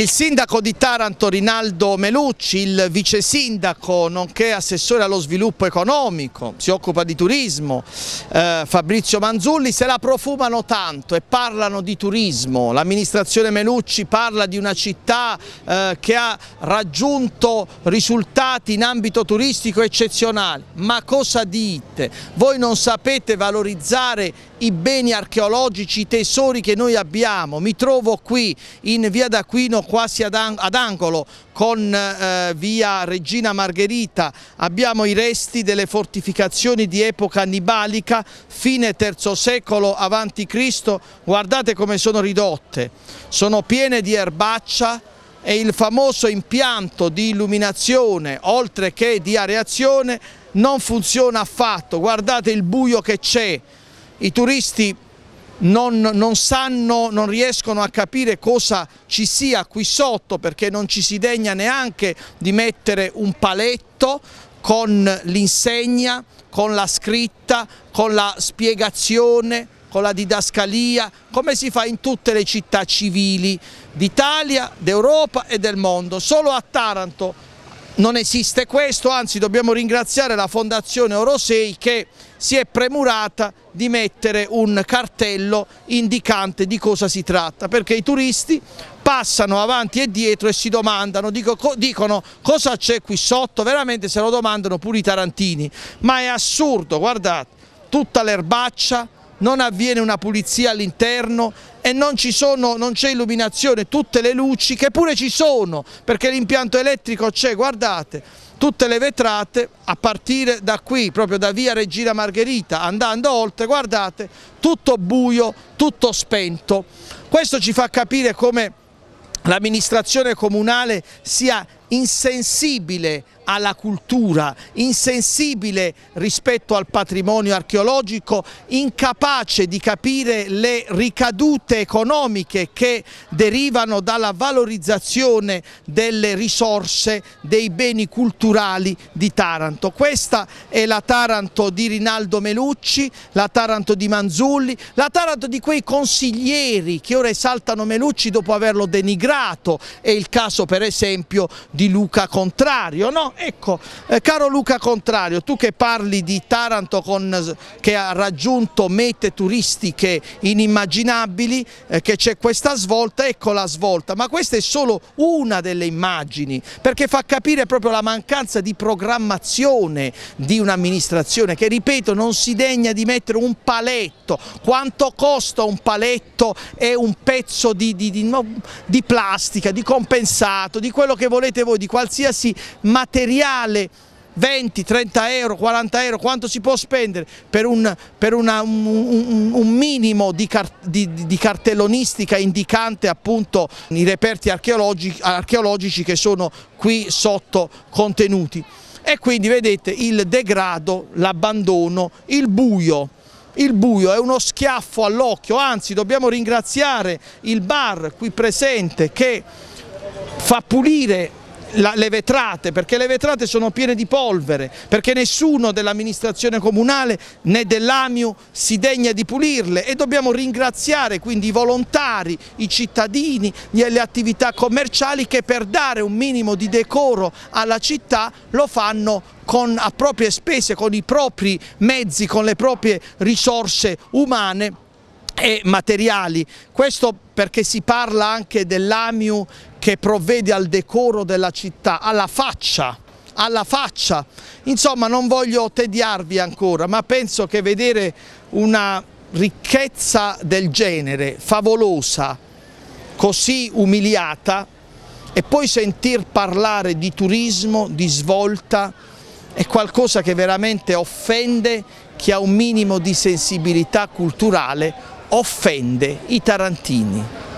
Il sindaco di Taranto Rinaldo Melucci, il vice sindaco nonché assessore allo sviluppo economico, si occupa di turismo, eh, Fabrizio Manzulli, se la profumano tanto e parlano di turismo. L'amministrazione Melucci parla di una città eh, che ha raggiunto risultati in ambito turistico eccezionali. Ma cosa dite? Voi non sapete valorizzare i beni archeologici, i tesori che noi abbiamo. Mi trovo qui in via d'Aquino quasi ad, an ad angolo con eh, via Regina Margherita abbiamo i resti delle fortificazioni di epoca annibalica fine III secolo avanti Cristo guardate come sono ridotte sono piene di erbaccia e il famoso impianto di illuminazione oltre che di areazione non funziona affatto guardate il buio che c'è i turisti non, non, sanno, non riescono a capire cosa ci sia qui sotto perché non ci si degna neanche di mettere un paletto con l'insegna, con la scritta, con la spiegazione, con la didascalia, come si fa in tutte le città civili d'Italia, d'Europa e del mondo. Solo a Taranto non esiste questo, anzi dobbiamo ringraziare la Fondazione Orosei che si è premurata di mettere un cartello indicante di cosa si tratta, perché i turisti passano avanti e dietro e si domandano, dico, co, dicono cosa c'è qui sotto, veramente se lo domandano pure i tarantini, ma è assurdo, guardate, tutta l'erbaccia, non avviene una pulizia all'interno e non c'è illuminazione, tutte le luci che pure ci sono perché l'impianto elettrico c'è, guardate, tutte le vetrate a partire da qui, proprio da via Regina Margherita, andando oltre, guardate, tutto buio, tutto spento. Questo ci fa capire come l'amministrazione comunale sia insensibile alla cultura, insensibile rispetto al patrimonio archeologico, incapace di capire le ricadute economiche che derivano dalla valorizzazione delle risorse dei beni culturali di Taranto. Questa è la Taranto di Rinaldo Melucci, la Taranto di Manzulli, la Taranto di quei consiglieri che ora esaltano Melucci dopo averlo denigrato, è il caso per esempio di di Luca Contrario. No? Ecco, eh, caro Luca Contrario, tu che parli di Taranto con, che ha raggiunto mete turistiche inimmaginabili, eh, che c'è questa svolta, ecco la svolta, ma questa è solo una delle immagini, perché fa capire proprio la mancanza di programmazione di un'amministrazione che, ripeto, non si degna di mettere un paletto, quanto costa un paletto e un pezzo di, di, di, no, di plastica, di compensato, di quello che volete voi? cavo di qualsiasi materiale 20, 30 euro, 40 euro, quanto si può spendere per un, per una, un, un minimo di, car di, di, cartellonistica indicante appunto i reperti archeologici, archeologici che sono qui sotto contenuti. E quindi vedete il degrado, l'abbandono, il buio il buio è uno schiaffo all'occhio, anzi dobbiamo ringraziare il bar qui presente che fa pulire la, le vetrate, perché le vetrate sono piene di polvere, perché nessuno dell'amministrazione comunale né dell'AMIU si degna di pulirle e dobbiamo ringraziare quindi i volontari, i cittadini, le attività commerciali che per dare un minimo di decoro alla città lo fanno con, a proprie spese, con i propri mezzi, con le proprie risorse umane e materiali. Questo perché si parla anche dell'AMIU che provvede al decoro della città, alla faccia, alla faccia. Insomma non voglio tediarvi ancora, ma penso che vedere una ricchezza del genere, favolosa, così umiliata, e poi sentir parlare di turismo, di svolta, è qualcosa che veramente offende chi ha un minimo di sensibilità culturale, offende i tarantini.